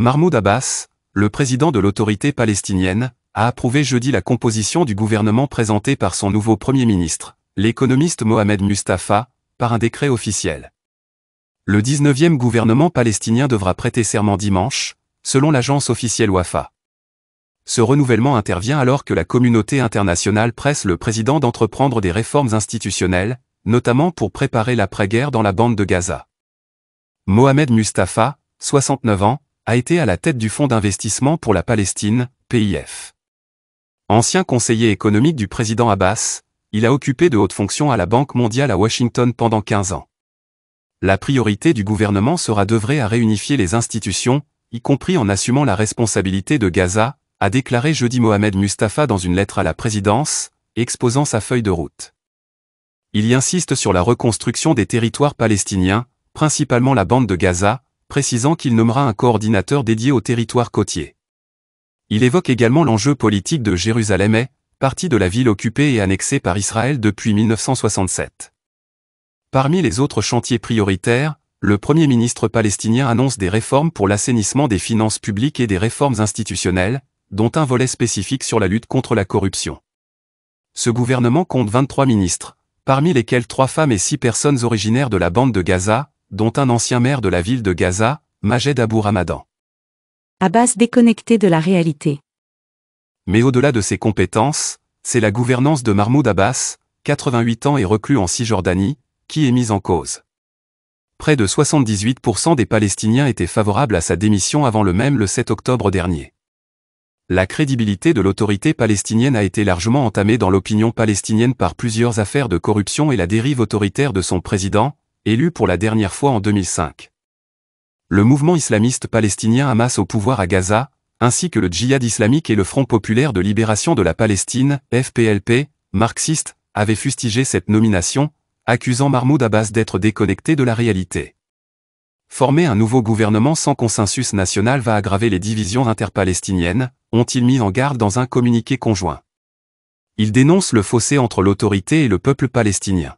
Mahmoud Abbas, le président de l'autorité palestinienne, a approuvé jeudi la composition du gouvernement présenté par son nouveau Premier ministre, l'économiste Mohamed Mustafa, par un décret officiel. Le 19e gouvernement palestinien devra prêter serment dimanche, selon l'agence officielle Wafa. Ce renouvellement intervient alors que la communauté internationale presse le président d'entreprendre des réformes institutionnelles, notamment pour préparer l'après-guerre dans la bande de Gaza. Mohamed Mustafa, 69 ans, a été à la tête du Fonds d'investissement pour la Palestine, PIF. Ancien conseiller économique du président Abbas, il a occupé de hautes fonctions à la Banque mondiale à Washington pendant 15 ans. La priorité du gouvernement sera d'œuvrer à réunifier les institutions, y compris en assumant la responsabilité de Gaza, a déclaré jeudi Mohamed Mustafa dans une lettre à la présidence, exposant sa feuille de route. Il y insiste sur la reconstruction des territoires palestiniens, principalement la bande de Gaza, précisant qu'il nommera un coordinateur dédié au territoire côtier. Il évoque également l'enjeu politique de Jérusalem est, partie de la ville occupée et annexée par Israël depuis 1967. Parmi les autres chantiers prioritaires, le Premier ministre palestinien annonce des réformes pour l'assainissement des finances publiques et des réformes institutionnelles, dont un volet spécifique sur la lutte contre la corruption. Ce gouvernement compte 23 ministres, parmi lesquels trois femmes et six personnes originaires de la bande de Gaza, dont un ancien maire de la ville de Gaza, Majed Abu Ramadan. Abbas déconnecté de la réalité. Mais au-delà de ses compétences, c'est la gouvernance de Mahmoud Abbas, 88 ans et reclus en Cisjordanie, qui est mise en cause. Près de 78% des Palestiniens étaient favorables à sa démission avant le même le 7 octobre dernier. La crédibilité de l'autorité palestinienne a été largement entamée dans l'opinion palestinienne par plusieurs affaires de corruption et la dérive autoritaire de son président, élu pour la dernière fois en 2005. Le mouvement islamiste palestinien Hamas au pouvoir à Gaza, ainsi que le djihad islamique et le Front populaire de libération de la Palestine, FPLP, marxiste, avaient fustigé cette nomination, accusant Mahmoud Abbas d'être déconnecté de la réalité. Former un nouveau gouvernement sans consensus national va aggraver les divisions interpalestiniennes, ont-ils mis en garde dans un communiqué conjoint. Ils dénoncent le fossé entre l'autorité et le peuple palestinien.